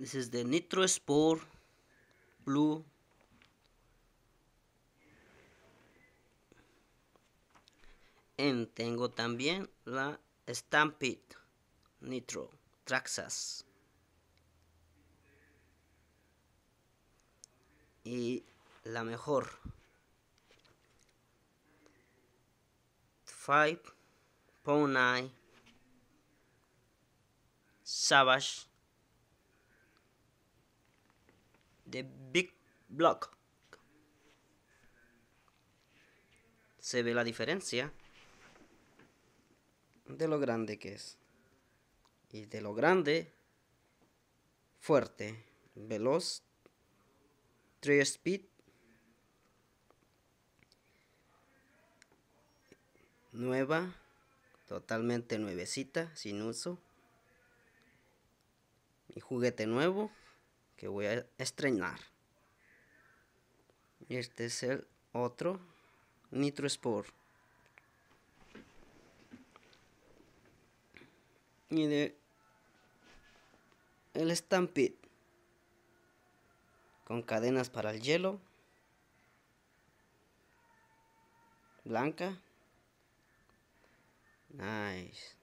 This is the Sport blue. En tengo también la Stampede Nitro Traxxas. Y la mejor. Five Pony, Savage de Big Block. Se ve la diferencia de lo grande que es. Y de lo grande, fuerte, veloz, 3 speed. Nueva, totalmente nuevecita, sin uso. Mi juguete nuevo que voy a estrenar. Y este es el otro Nitro Sport. Y de el Stampede con cadenas para el hielo blanca nice